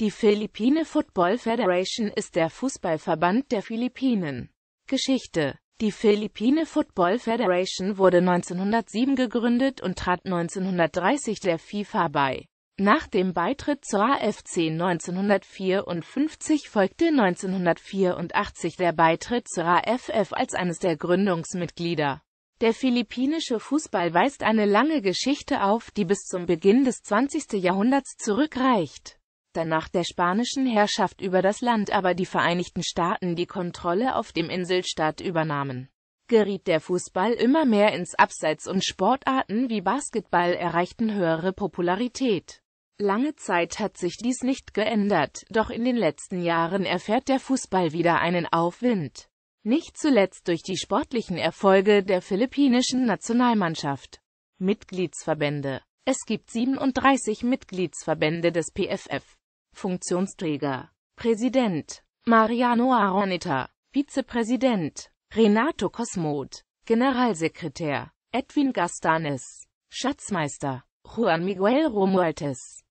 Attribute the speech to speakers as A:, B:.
A: Die Philippine Football Federation ist der Fußballverband der Philippinen. Geschichte Die Philippine Football Federation wurde 1907 gegründet und trat 1930 der FIFA bei. Nach dem Beitritt zur AFC 1954 folgte 1984 der Beitritt zur AFF als eines der Gründungsmitglieder. Der philippinische Fußball weist eine lange Geschichte auf, die bis zum Beginn des 20. Jahrhunderts zurückreicht danach der spanischen Herrschaft über das Land aber die Vereinigten Staaten die Kontrolle auf dem Inselstaat übernahmen. Geriet der Fußball immer mehr ins Abseits und Sportarten wie Basketball erreichten höhere Popularität. Lange Zeit hat sich dies nicht geändert, doch in den letzten Jahren erfährt der Fußball wieder einen Aufwind. Nicht zuletzt durch die sportlichen Erfolge der philippinischen Nationalmannschaft. Mitgliedsverbände es gibt 37 Mitgliedsverbände des PFF. Funktionsträger Präsident Mariano Aroneta, Vizepräsident Renato Cosmod, Generalsekretär Edwin Gastanes, Schatzmeister Juan Miguel Romualtes